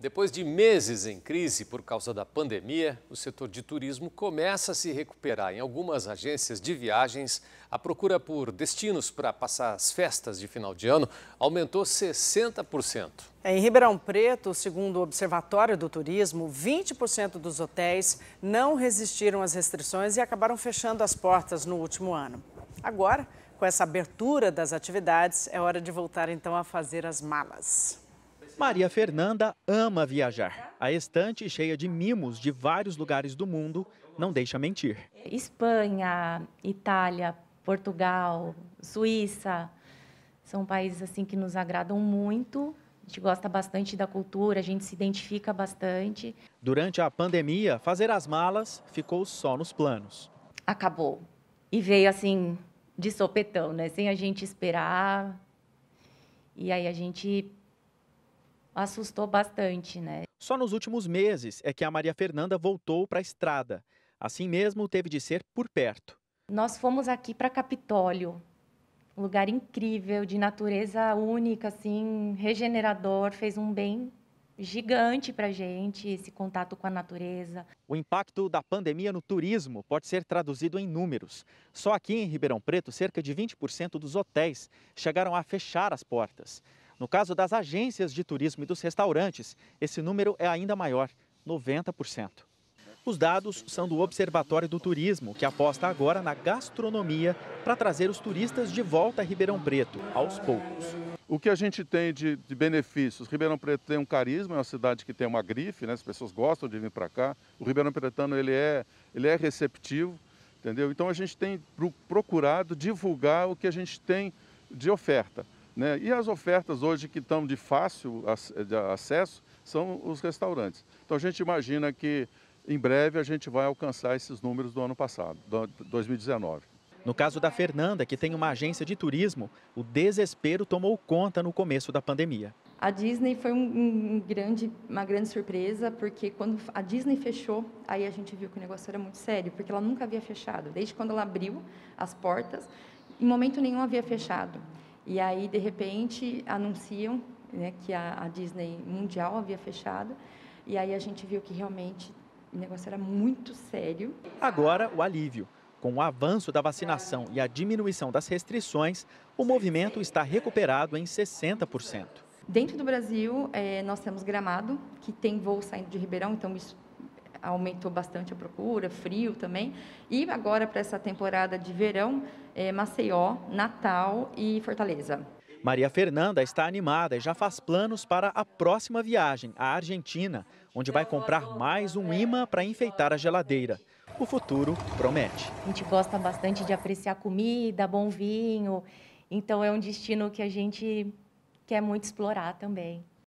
Depois de meses em crise por causa da pandemia, o setor de turismo começa a se recuperar. Em algumas agências de viagens, a procura por destinos para passar as festas de final de ano aumentou 60%. É, em Ribeirão Preto, segundo o Observatório do Turismo, 20% dos hotéis não resistiram às restrições e acabaram fechando as portas no último ano. Agora, com essa abertura das atividades, é hora de voltar então a fazer as malas. Maria Fernanda ama viajar. A estante cheia de mimos de vários lugares do mundo não deixa mentir. Espanha, Itália, Portugal, Suíça, são países assim que nos agradam muito. A gente gosta bastante da cultura, a gente se identifica bastante. Durante a pandemia, fazer as malas ficou só nos planos. Acabou. E veio assim de sopetão, né? Sem a gente esperar. E aí a gente assustou bastante, né? Só nos últimos meses é que a Maria Fernanda voltou para a estrada. Assim mesmo, teve de ser por perto. Nós fomos aqui para Capitólio, um lugar incrível, de natureza única, assim, regenerador, fez um bem gigante para gente esse contato com a natureza. O impacto da pandemia no turismo pode ser traduzido em números. Só aqui em Ribeirão Preto, cerca de 20% dos hotéis chegaram a fechar as portas. No caso das agências de turismo e dos restaurantes, esse número é ainda maior, 90%. Os dados são do Observatório do Turismo, que aposta agora na gastronomia para trazer os turistas de volta a Ribeirão Preto, aos poucos. O que a gente tem de, de benefícios? Ribeirão Preto tem um carisma, é uma cidade que tem uma grife, né? as pessoas gostam de vir para cá. O Ribeirão Pretano ele é, ele é receptivo, entendeu? Então a gente tem procurado divulgar o que a gente tem de oferta. Né? E as ofertas hoje que estão de fácil acesso são os restaurantes. Então a gente imagina que em breve a gente vai alcançar esses números do ano passado, 2019. No caso da Fernanda, que tem uma agência de turismo, o desespero tomou conta no começo da pandemia. A Disney foi um grande, uma grande surpresa, porque quando a Disney fechou, aí a gente viu que o negócio era muito sério, porque ela nunca havia fechado. Desde quando ela abriu as portas, em momento nenhum havia fechado. E aí, de repente, anunciam né, que a, a, Disney mundial havia fechado. E aí a gente viu que realmente o negócio era muito sério. Agora, o alívio. Com o avanço da vacinação e a diminuição das restrições, o movimento está recuperado em 60%. Dentro do Brasil, é, nós temos Gramado, que tem voo saindo de Ribeirão, então isso aumentou bastante a procura, frio também. E agora, para essa temporada de verão, é Maceió, Natal e Fortaleza. Maria Fernanda está animada e já faz planos para a próxima viagem à Argentina, onde vai comprar mais um imã para enfeitar a geladeira. O futuro promete. A gente gosta bastante de apreciar comida, bom vinho, então é um destino que a gente quer muito explorar também.